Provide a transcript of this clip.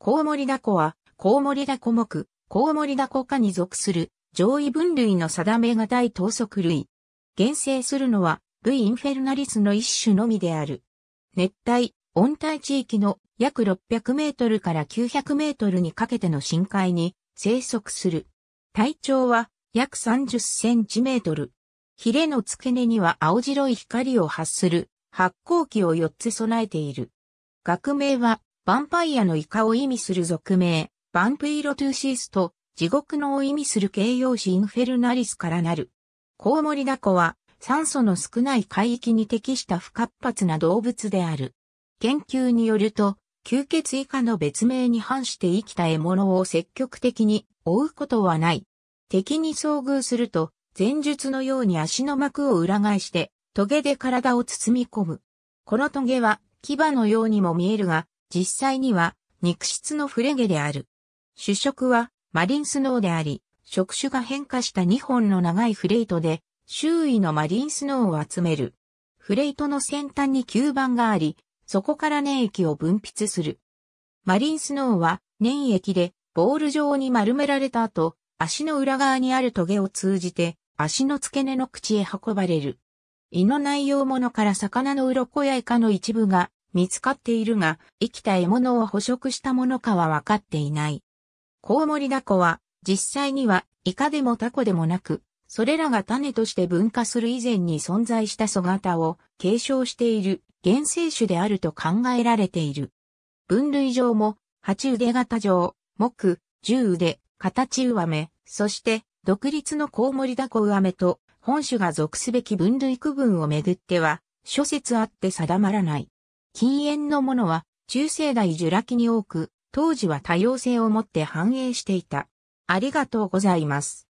コウモリダコは、コウモリダコ目、コウモリダコ科に属する上位分類の定めが大等速類。原生するのは、イ・インフェルナリスの一種のみである。熱帯、温帯地域の約600メートルから900メートルにかけての深海に生息する。体長は約30センチメートル。ヒレの付け根には青白い光を発する発光器を4つ備えている。学名はヴァンパイアのイカを意味する俗名、ヴァンプイロトゥーシスと、地獄のを意味する形容詞インフェルナリスからなる。コウモリダコは、酸素の少ない海域に適した不活発な動物である。研究によると、吸血以下の別名に反して生きた獲物を積極的に追うことはない。敵に遭遇すると、前述のように足の膜を裏返して、トゲで体を包み込む。このトゲは牙のようにも見えるが、実際には肉質のフレゲである。主食はマリンスノーであり、触手が変化した2本の長いフレイトで、周囲のマリンスノーを集める。フレイトの先端に吸盤があり、そこから粘液を分泌する。マリンスノーは粘液でボール状に丸められた後、足の裏側にあるトゲを通じて、足の付け根の口へ運ばれる。胃の内容物から魚の鱗やイカの一部が見つかっているが、生きた獲物を捕食したものかは分かっていない。コウモリダコは、実際にはイカでもタコでもなく、それらが種として分化する以前に存在した素型を継承している原生種であると考えられている。分類上も、八腕型上、木、十腕、形上目、そして独立のコウモリダコ上目と本種が属すべき分類区分をめぐっては、諸説あって定まらない。禁煙のものは中世代ジュラ紀に多く、当時は多様性をもって反映していた。ありがとうございます。